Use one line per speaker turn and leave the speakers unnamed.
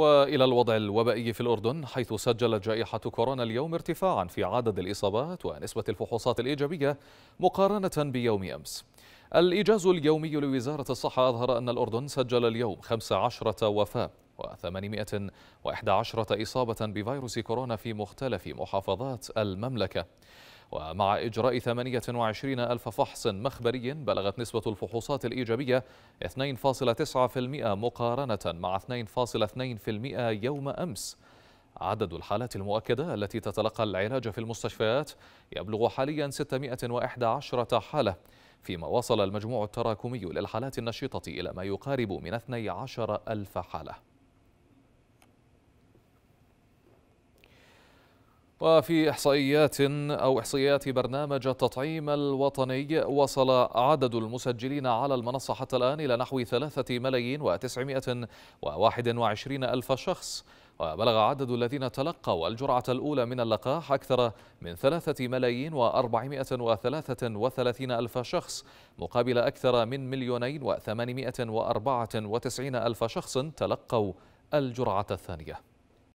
وإلى الوضع الوبائي في الأردن حيث سجلت جائحة كورونا اليوم ارتفاعا في عدد الإصابات ونسبة الفحوصات الإيجابية مقارنة بيوم أمس الإيجاز اليومي لوزارة الصحة أظهر أن الأردن سجل اليوم 15 وفاة و811 إصابة بفيروس كورونا في مختلف محافظات المملكة ومع إجراء 28 ألف فحص مخبري بلغت نسبة الفحوصات الإيجابية 2.9% مقارنة مع 2.2% يوم أمس عدد الحالات المؤكدة التي تتلقى العلاج في المستشفيات يبلغ حاليا 611 حالة فيما وصل المجموع التراكمي للحالات النشطة إلى ما يقارب من 12 ألف حالة وفي إحصائيات أو إحصائيات برنامج التطعيم الوطني وصل عدد المسجلين على المنصة حتى الآن إلى نحو ثلاثة ملايين وتسعمائة وواحد وعشرين ألف شخص وبلغ عدد الذين تلقوا الجرعة الأولى من اللقاح أكثر من ثلاثة ملايين وأربعمائة وثلاثة وثلاثين ألف شخص مقابل أكثر من مليونين وثمانمائة وأربعة وتسعين ألف شخص تلقوا الجرعة الثانية